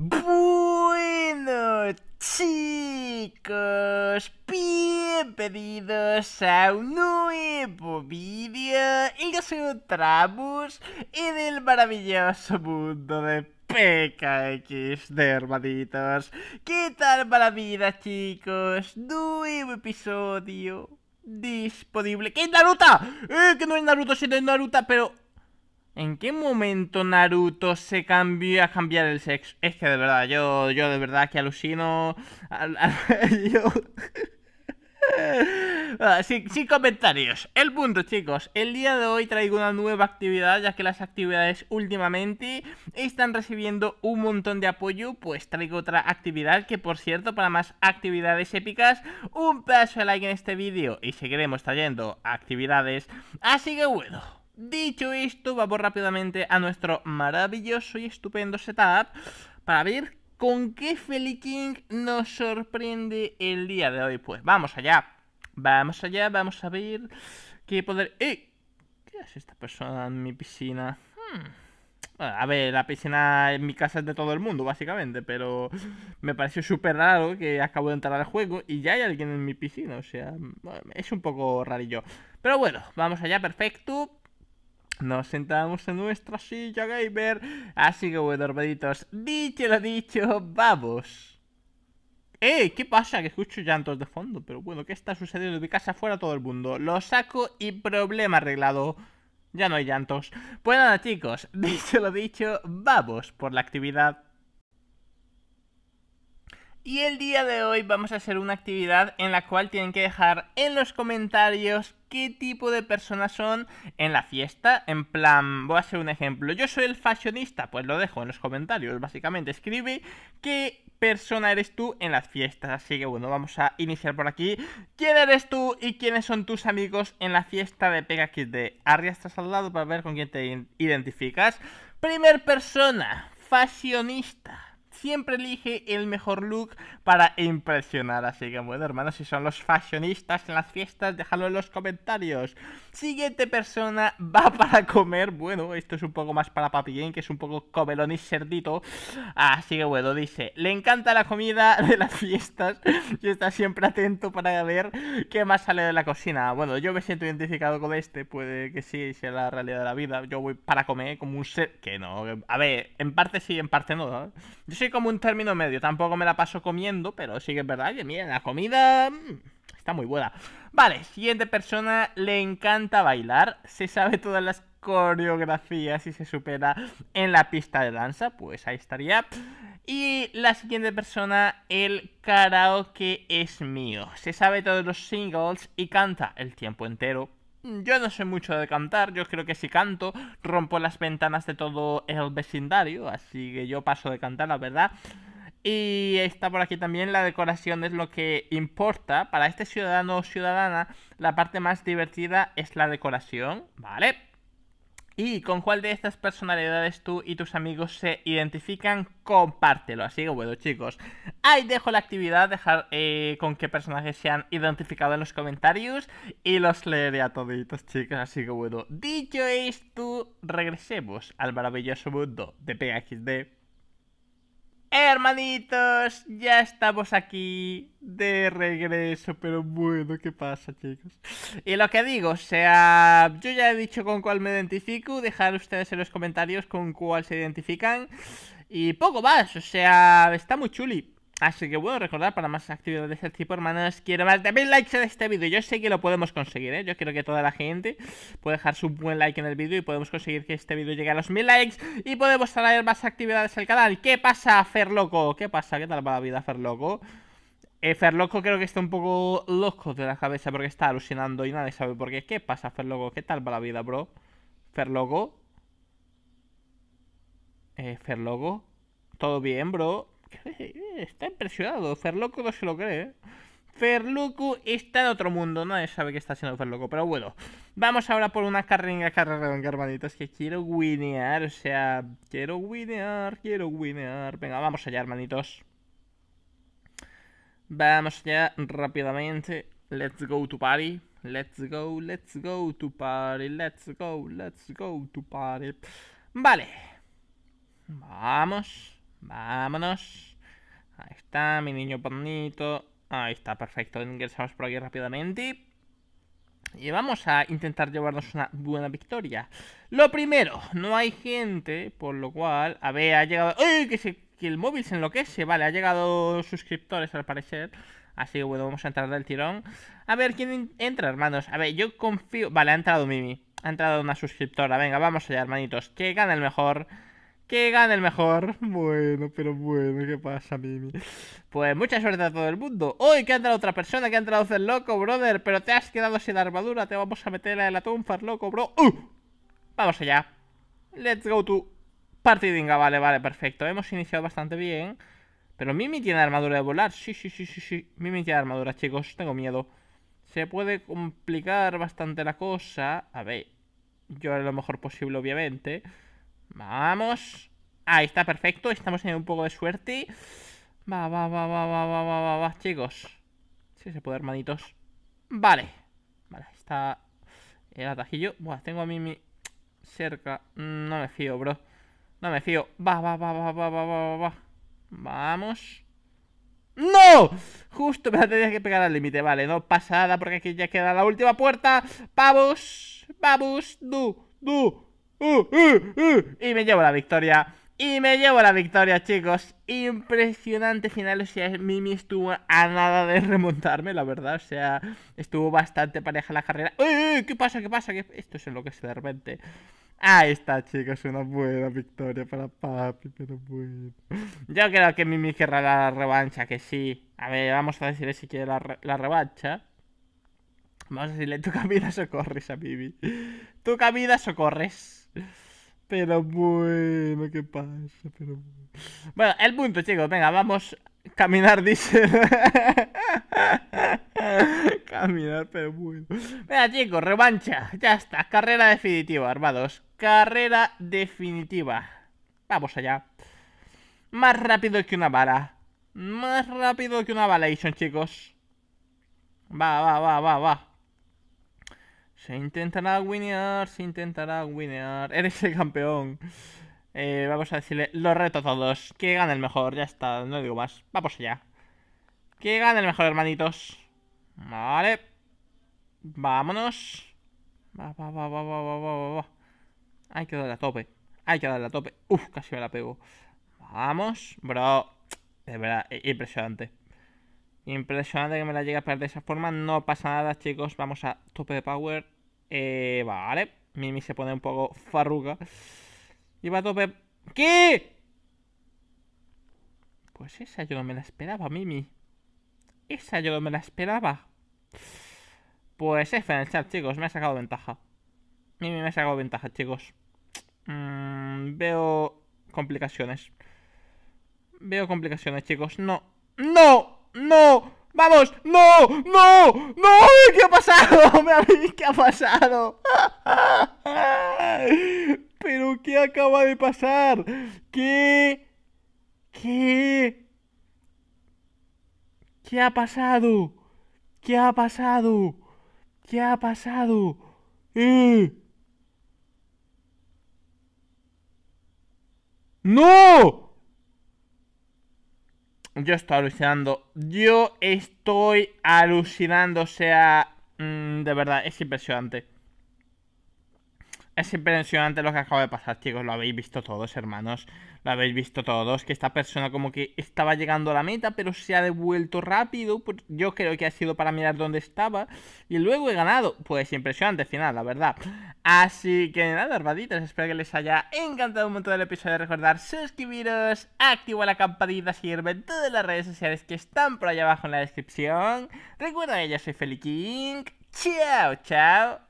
Bueno chicos, bienvenidos a un nuevo vídeo y nos encontramos en el maravilloso mundo de PKX de hermanitos. ¿Qué tal para la vida, chicos? Nuevo episodio disponible. ¿Qué es Naruto? Eh, que no es Naruto, sino es Naruto, pero ¿En qué momento Naruto se cambió a cambiar el sexo? Es que de verdad, yo, yo de verdad que alucino. sin, ah, comentarios. El punto, chicos. El día de hoy traigo una nueva actividad, ya que las actividades últimamente están recibiendo un montón de apoyo. Pues traigo otra actividad que, por cierto, para más actividades épicas, un paso de like en este vídeo y seguiremos trayendo actividades. Así que bueno. Dicho esto, vamos rápidamente a nuestro maravilloso y estupendo setup para ver con qué Feliking nos sorprende el día de hoy. Pues vamos allá, vamos allá, vamos a ver qué poder... ¡Eh! ¿Qué hace esta persona en mi piscina? Hmm. A ver, la piscina en mi casa es de todo el mundo, básicamente, pero me pareció súper raro que acabo de entrar al juego y ya hay alguien en mi piscina, o sea, mm, es un poco rarillo. Pero bueno, vamos allá, perfecto. Nos sentamos en nuestra silla gamer. Así que bueno, dormiditos dicho lo dicho, vamos. ¡Eh! ¿Qué pasa? Que escucho llantos de fondo. Pero bueno, ¿qué está sucediendo? De mi casa fuera todo el mundo. Lo saco y problema arreglado. Ya no hay llantos. Pues nada, chicos, dicho lo dicho, vamos por la actividad. Y el día de hoy vamos a hacer una actividad en la cual tienen que dejar en los comentarios qué tipo de personas son en la fiesta. En plan, voy a hacer un ejemplo. Yo soy el fashionista, pues lo dejo en los comentarios. Básicamente, escribe qué persona eres tú en las fiestas. Así que bueno, vamos a iniciar por aquí. ¿Quién eres tú y quiénes son tus amigos en la fiesta de Pega Kid de al lado para ver con quién te identificas? Primer persona, fashionista siempre elige el mejor look para impresionar. Así que bueno, hermanos, si son los fashionistas en las fiestas, déjalo en los comentarios. Siguiente persona va para comer. Bueno, esto es un poco más para Papillén, que es un poco comelón y cerdito. Así que bueno, dice, le encanta la comida de las fiestas y está siempre atento para ver qué más sale de la cocina. Bueno, yo me siento identificado con este, puede que sí sea la realidad de la vida. Yo voy para comer como un ser... Que no, a ver, en parte sí, en parte no. Yo soy como un término medio. Tampoco me la paso comiendo, pero sí que es verdad que, miren, la comida mm, está muy buena. Vale, siguiente persona, le encanta bailar, se sabe todas las coreografías y se supera en la pista de danza, pues ahí estaría. Y la siguiente persona, el karaoke es mío. Se sabe todos los singles y canta el tiempo entero, Mm, yo no sé mucho de cantar, yo creo que si canto rompo las ventanas de todo el vecindario, así que yo paso de cantar, la verdad. Y está por aquí también la decoración es lo que importa. Para este ciudadano o ciudadana, la parte más divertida es la decoración, ¿vale? ¿Y con cuál de estas personalidades tú y tus amigos se identifican? Compártelo. Así que bueno, chicos. Ahí dejo la actividad. Dejar eh, con qué personajes se han identificado en los comentarios. Y los leeré a toditos, chicos. Así que bueno, dicho esto, regresemos al maravilloso mundo de PXD. Hermanitos, ya estamos aquí de regreso, pero bueno, ¿qué pasa chicos? Y lo que digo, o sea, yo ya he dicho con cuál me identifico, dejar ustedes en los comentarios con cuál se identifican y poco más, o sea, está muy chuli. Así que bueno, recordar para más actividades de este tipo, hermanas, quiero más de mil likes en este vídeo. Yo sé que lo podemos conseguir, ¿eh? Yo quiero que toda la gente pueda dejar su buen like en el vídeo y podemos conseguir que este vídeo llegue a los mil likes y podemos traer más actividades al canal. ¿Qué pasa, Ferloco? ¿Qué pasa? ¿Qué tal va la vida, Ferloco? Eh, Ferloco creo que está un poco loco de la cabeza porque está alucinando y nadie sabe por qué. ¿Qué pasa, Ferloco? ¿Qué tal va la vida, bro? ¿Ferloco? Eh, ¿Ferloco? ¿Todo bien, bro? Está impresionado. Ferloco no se lo cree, Ferloco está en otro mundo, nadie sabe que está haciendo Ferloco, pero bueno. Vamos ahora por una carrera, carrera, hermanitos, que quiero guinear o sea, quiero guinear quiero guinear, Venga, vamos allá, hermanitos. Vamos allá rápidamente. Let's go to party. Let's go, let's go to party, let's go, let's go to party. Vale. Vamos. Vámonos. Ahí está, mi niño bonito. Ahí está, perfecto. Ingresamos por aquí rápidamente. Y vamos a intentar llevarnos una buena victoria. Lo primero, no hay gente, por lo cual... A ver, ha llegado... ¡Uy! Que, el móvil se enloquece. Vale, ha llegado suscriptores al parecer. Así que bueno, vamos a entrar del tirón. A ver, ¿quién entra, hermanos? A ver, yo confío... Vale, ha entrado Mimi. Ha entrado una suscriptora. Venga, vamos allá, hermanitos. Que gane el mejor. Que gane el mejor. Bueno, pero bueno, ¿qué pasa, Mimi? Pues mucha suerte a todo el mundo. ¡Uy, que ha entrado otra persona! ¡Que ha entrado el loco, brother! Pero te has quedado sin armadura. Te vamos a meter en la tumba, loco, bro. ¡Uh! Vamos allá. Let's go to partidinga. Vale, vale, perfecto. Hemos iniciado bastante bien. Pero Mimi tiene armadura de volar. Sí, sí, sí, sí, sí. Mimi tiene armadura, chicos. Tengo miedo. Se puede complicar bastante la cosa. A ver. Yo haré lo mejor posible, obviamente. Vamos. Ahí está, perfecto. Estamos en un poco de suerte. Va, va, va, va, va, va, va, va, va, chicos. Sí se puede, hermanitos. Vale. Vale, está el atajillo. Buah, tengo a Mimi cerca. No me fío, bro. No me fío. Va, va, va, va, va, va, va, va. Vamos. ¡No! Justo me la tenía que pegar al límite. Vale, no pasa nada porque aquí ya queda la última puerta. ¡Vamos! ¡Vamos! du, du Uh, uh, uh. y me llevo la victoria. Y me llevo la victoria, chicos. Impresionante final. O sea, Mimi estuvo a nada de remontarme, la verdad. O sea, estuvo bastante pareja la carrera. ¡Uy, qué pasa? ¿Qué pasa? Esto es lo que se de repente. Ahí está, chicos, una buena victoria para papi, pero bueno. Yo creo que Mimi querrá la revancha, que sí. A ver, vamos a decirle si quiere la, revancha. Vamos a decirle, tu o socorres a Mimi. Tu o socorres. Pero bueno, ¿qué pasa? bueno. el punto, chicos, venga, vamos caminar, dice. caminar, pero bueno. Venga, chicos, revancha. Ya está, carrera definitiva, armados. Carrera definitiva. Vamos allá. Más rápido que una bala. Más rápido que una bala, son, chicos. Va, va, va, va, va. Se intentará winear, se intentará winear. Eres el campeón. Eh, vamos a decirle, los reto a todos. Que gane el mejor, ya está, no digo más. Vamos allá. Que gane el mejor, hermanitos. Vale. Vámonos. va, va, Hay que darle a tope. Hay que darle a tope. Uf, casi me la pego. Vamos, bro. De verdad, impresionante. Impresionante que me la llegue a perder de esa forma. No pasa nada, chicos. Vamos a tope de power. Eh, vale. Mimi se pone un poco farruga Y va a tope. ¿Qué? Pues esa yo no me la esperaba, Mimi. Esa yo no me la esperaba. Pues es en chicos. Me ha sacado ventaja. Mimi me ha sacado ventaja, chicos. Mm, veo complicaciones. Veo complicaciones, chicos. No. ¡No! ¡No! ¡Vamos! ¡No! ¡No! ¡No! ¿Qué ha pasado? ¿Qué ha pasado? ¿Pero qué acaba de pasar? ¿Qué? ¿Qué? ¿Qué ha pasado? ¿Qué ha pasado? ¿Qué ha pasado? ¿Eh? ¡No! Yo estoy alucinando. Yo estoy alucinando. O sea, mm, de verdad, es impresionante. Es impresionante lo que acaba de pasar, chicos. Lo habéis visto todos, hermanos. Lo habéis visto todos. Que esta persona como que estaba llegando a la meta, pero se ha devuelto rápido. Pues yo creo que ha sido para mirar dónde estaba. Y luego he ganado. Pues impresionante final, la verdad. Así que nada, hermanitas. Espero que les haya encantado un montón el episodio. Recordar suscribiros, activar la campanita, seguirme en todas las redes sociales que están por allá abajo en la descripción. Recuerda que yo soy Feli King. Chao, chao.